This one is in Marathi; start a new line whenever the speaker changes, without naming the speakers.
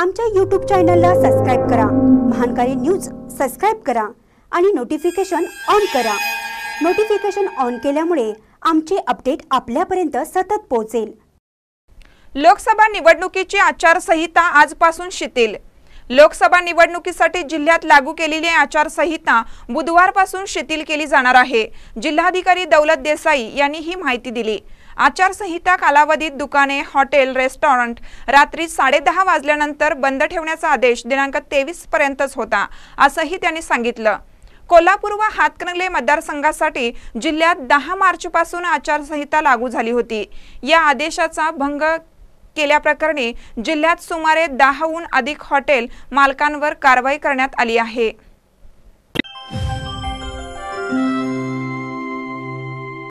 आमच्या यूट्यूब चॅनलला सबस्क्राईब करा महानकारी न्यूज सबस्क्राईब करा आणि नोटिफिकेशन ऑन करा नोटिफिकेशन ऑन केल्यामुळे आमचे अपडेट
आपल्यापर्यंत सतत पोहोचेल लोकसभा निवडणुकीची आचारसंहिता आजपासून शिथिल लोकसभा निवडणुकीसाठी जिल्ह्यात लागू केलेली आचारसंहिता बुधवारपासून शिथिल केली जाणार आहे जिल्हाधिकारी दौलत देसाई यांनी ही माहिती दिली आचारसंहिता कालावधीत दुकाने हॉटेल रेस्टॉरंट रात्री साडेदहा वाजल्यानंतर बंद ठेवण्याचा आदेश दिनांक तेवीस पर्यंतच होता असंही त्यांनी सांगितलं कोल्हापूर व हातकणंगले मतदारसंघासाठी जिल्ह्यात दहा मार्चपासून आचारसंहिता लागू झाली होती या आदेशाचा भंग केल्याप्रकरणी जिल्ह्यात सुमारे दहाहून अधिक हॉटेल मालकांवर कारवाई करण्यात आली आहे